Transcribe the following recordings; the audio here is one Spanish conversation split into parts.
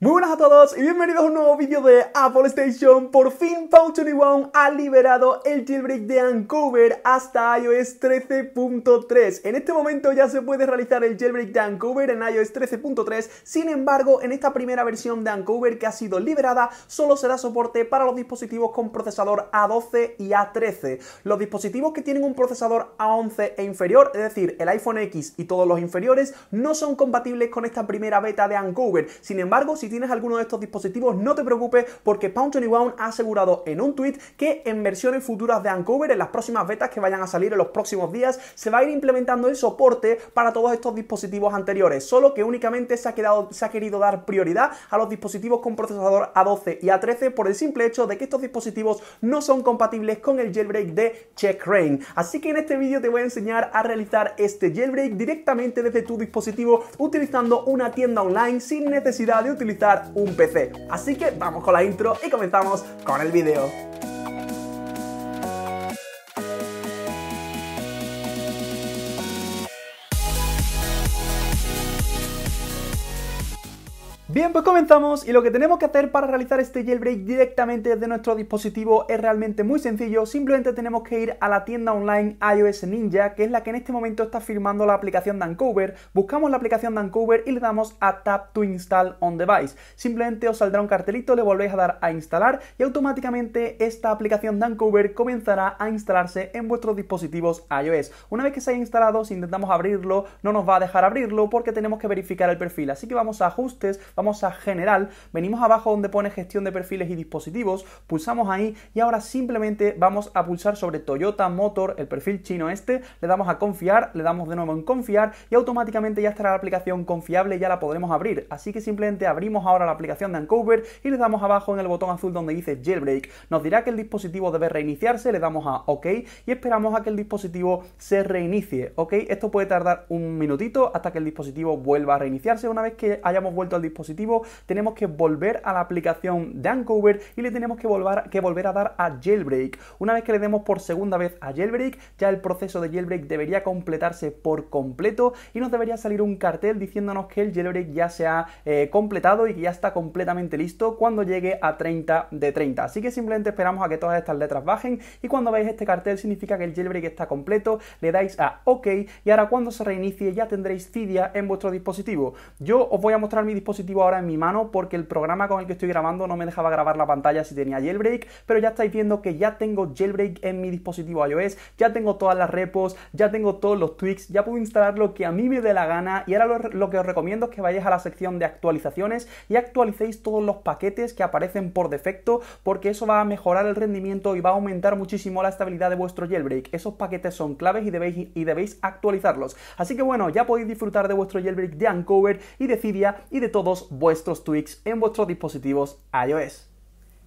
Muy buenas a todos y bienvenidos a un nuevo vídeo de Apple Station. Por fin Pouch 21 ha liberado el jailbreak de Ancover hasta iOS 13.3. En este momento ya se puede realizar el jailbreak de Ancover en iOS 13.3. Sin embargo, en esta primera versión de Ancover que ha sido liberada, solo será soporte para los dispositivos con procesador A12 y A13. Los dispositivos que tienen un procesador A11 e inferior, es decir, el iPhone X y todos los inferiores, no son compatibles con esta primera beta de Ancover. Sin embargo, si tienes alguno de estos dispositivos, no te preocupes porque Pound21 ha asegurado en un tweet que en versiones futuras de Ancover en las próximas betas que vayan a salir en los próximos días, se va a ir implementando el soporte para todos estos dispositivos anteriores, solo que únicamente se ha, quedado, se ha querido dar prioridad a los dispositivos con procesador A12 y A13 por el simple hecho de que estos dispositivos no son compatibles con el jailbreak de CheckRain. Así que en este vídeo te voy a enseñar a realizar este jailbreak directamente desde tu dispositivo utilizando una tienda online sin necesidad de utilizar un PC. Así que vamos con la intro y comenzamos con el video. Bien, pues comenzamos y lo que tenemos que hacer para realizar este jailbreak directamente desde nuestro dispositivo es realmente muy sencillo, simplemente tenemos que ir a la tienda online iOS Ninja, que es la que en este momento está firmando la aplicación Dancover, buscamos la aplicación Dancover y le damos a Tap to Install on Device, simplemente os saldrá un cartelito, le volvéis a dar a instalar y automáticamente esta aplicación Dancover comenzará a instalarse en vuestros dispositivos iOS. Una vez que se haya instalado, si intentamos abrirlo, no nos va a dejar abrirlo porque tenemos que verificar el perfil, así que vamos a ajustes, vamos a general, venimos abajo donde pone gestión de perfiles y dispositivos, pulsamos ahí y ahora simplemente vamos a pulsar sobre Toyota Motor, el perfil chino este, le damos a confiar, le damos de nuevo en confiar y automáticamente ya estará la aplicación confiable ya la podremos abrir. Así que simplemente abrimos ahora la aplicación de Uncover y le damos abajo en el botón azul donde dice jailbreak. Nos dirá que el dispositivo debe reiniciarse, le damos a OK y esperamos a que el dispositivo se reinicie. OK, esto puede tardar un minutito hasta que el dispositivo vuelva a reiniciarse. Una vez que hayamos vuelto al dispositivo, tenemos que volver a la aplicación de Uncover y le tenemos que volver, a dar a Jailbreak. Una vez que le demos por segunda vez a Jailbreak, ya el proceso de Jailbreak debería completarse por completo y nos debería salir un cartel diciéndonos que el Jailbreak ya se ha eh, completado y que ya está completamente listo cuando llegue a 30 de 30. Así que simplemente esperamos a que todas estas letras bajen y cuando veis este cartel significa que el jailbreak está completo, le dais a OK y ahora cuando se reinicie ya tendréis Cydia en vuestro dispositivo. Yo os voy a mostrar mi dispositivo ahora en mi mano porque el programa con el que estoy grabando no me dejaba grabar la pantalla si tenía jailbreak, pero ya estáis viendo que ya tengo jailbreak en mi dispositivo iOS, ya tengo todas las repos, ya tengo todos los tweaks, ya puedo instalar lo que a mí me dé la gana y ahora lo, que os recomiendo es que vayáis a la sección de actualizaciones y actualicéis todos los paquetes que aparecen por defecto porque eso va a mejorar el rendimiento y va a aumentar muchísimo la estabilidad de vuestro jailbreak. Esos paquetes son claves y debéis, y debéis actualizarlos. Así que bueno, ya podéis disfrutar de vuestro jailbreak de Uncover y de Cydia y de todos vuestros tweaks en vuestros dispositivos iOS.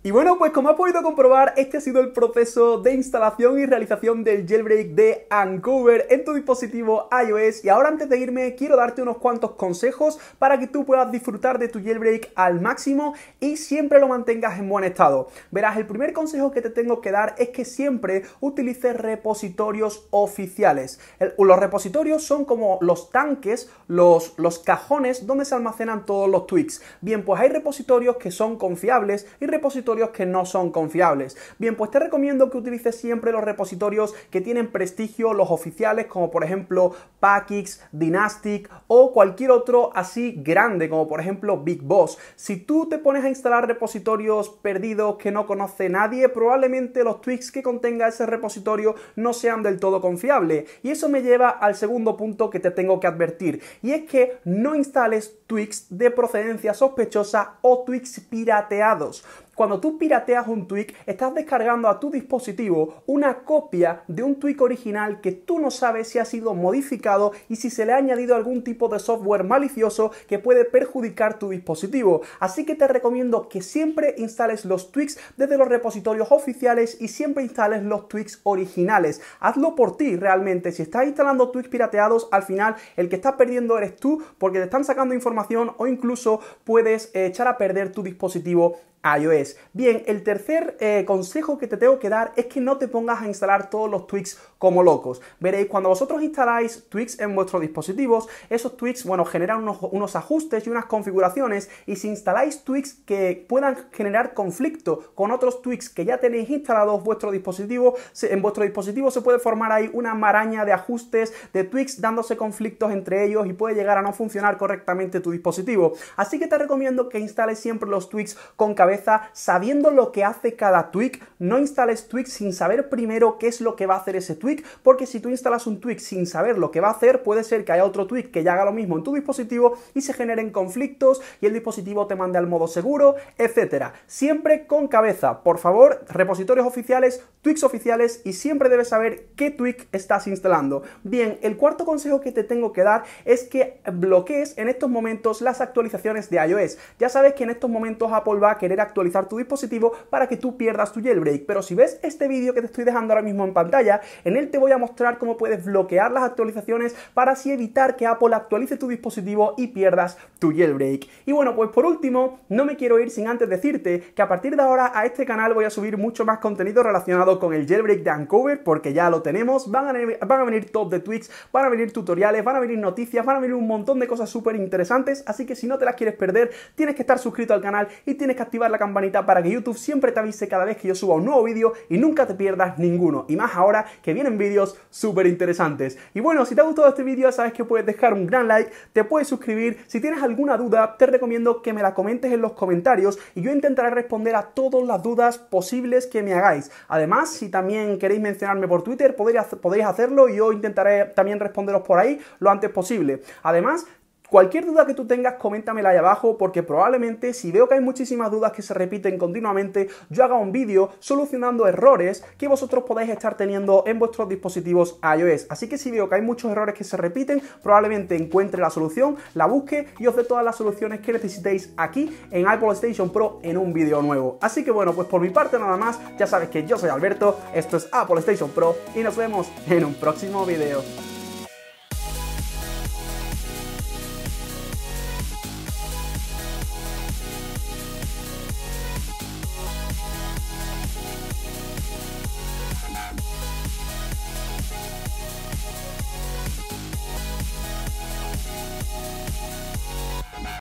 Y bueno, pues como has podido comprobar, este ha sido el proceso de instalación y realización del jailbreak de Ancouver en tu dispositivo iOS. Y ahora antes de irme, quiero darte unos cuantos consejos para que tú puedas disfrutar de tu jailbreak al máximo y siempre lo mantengas en buen estado. Verás, el primer consejo que te tengo que dar es que siempre utilices repositorios oficiales. los repositorios son como los tanques, los, los cajones donde se almacenan todos los tweaks. Bien, pues hay repositorios que son confiables y repositorios que no son confiables. Bien, pues te recomiendo que utilices siempre los repositorios que tienen prestigio, los oficiales, como por ejemplo Pakix, Dynastic o cualquier otro así grande, como por ejemplo Big Boss. Si tú te pones a instalar repositorios perdidos que no conoce nadie, probablemente los tweaks que contenga ese repositorio no sean del todo confiables. Y eso me lleva al segundo punto que te tengo que advertir, y es que no instales tweaks de procedencia sospechosa o tweaks pirateados. Cuando tú pirateas un tweak, estás descargando a tu dispositivo una copia de un tweak original que tú no sabes si ha sido modificado y si se le ha añadido algún tipo de software malicioso que puede perjudicar tu dispositivo. Así que te recomiendo que siempre instales los tweaks desde los repositorios oficiales y siempre instales los tweaks originales. Hazlo por ti realmente. Si estás instalando tweaks pirateados, al final el que está perdiendo eres tú porque te están sacando información o incluso puedes eh, echar a perder tu dispositivo iOS. Bien, el tercer eh, consejo que te tengo que dar es que no te pongas a instalar todos los tweaks como locos. Veréis, cuando vosotros instaláis tweaks en vuestros dispositivos, esos tweaks bueno, generan unos, ajustes y unas configuraciones y si instaláis tweaks que puedan generar conflicto con otros tweaks que ya tenéis instalados vuestro dispositivo, en vuestro dispositivo se puede formar ahí una maraña de ajustes de tweaks dándose conflictos entre ellos y puede llegar a no funcionar correctamente tu dispositivo. Así que te recomiendo que instales siempre los tweaks con cabeza sabiendo lo que hace cada tweak. no instales tweaks sin saber primero qué es lo que va a hacer ese tweet porque si tú instalas un tweak sin saber lo que va a hacer, puede ser que haya otro tweak que ya haga lo mismo en tu dispositivo y se generen conflictos y el dispositivo te mande al modo seguro, etcétera. Siempre con cabeza, por favor, repositorios oficiales, tweaks oficiales y siempre debes saber qué tweak estás instalando. Bien, el cuarto consejo que te tengo que dar es que bloquees en estos momentos las actualizaciones de iOS. Ya sabes que en estos momentos Apple va a querer actualizar tu dispositivo para que tú pierdas tu jailbreak, pero si ves este vídeo que te estoy dejando ahora mismo en pantalla, en te voy a mostrar cómo puedes bloquear las actualizaciones para así evitar que Apple actualice tu dispositivo y pierdas tu jailbreak. Y bueno, pues por último, no me quiero ir sin antes decirte que a partir de ahora a este canal voy a subir mucho más contenido relacionado con el jailbreak de Uncover, porque ya lo tenemos, van a, venir top de tweets, van a venir tutoriales, van a venir noticias, van a venir un montón de cosas súper interesantes, así que si no te las quieres perder, tienes que estar suscrito al canal y tienes que activar la campanita para que YouTube siempre te avise cada vez que yo suba un nuevo vídeo y nunca te pierdas ninguno. Y más ahora que viene vídeos súper interesantes. Y bueno, si te ha gustado este vídeo, sabes que puedes dejar un gran like, te puedes suscribir. Si tienes alguna duda, te recomiendo que me la comentes en los comentarios y yo intentaré responder a todas las dudas posibles que me hagáis. Además, si también queréis mencionarme por Twitter, podéis hacerlo y yo intentaré también responderos por ahí lo antes posible. Además, Cualquier duda que tú tengas, coméntamela ahí abajo porque probablemente si veo que hay muchísimas dudas que se repiten continuamente, yo haga un vídeo solucionando errores que vosotros podéis estar teniendo en vuestros dispositivos iOS. Así que si veo que hay muchos errores que se repiten, probablemente encuentre la solución, la busque y os dé todas las soluciones que necesitéis aquí en Apple Station Pro en un vídeo nuevo. Así que bueno, pues por mi parte nada más, ya sabes que yo soy Alberto, esto es Apple Station Pro y nos vemos en un próximo vídeo.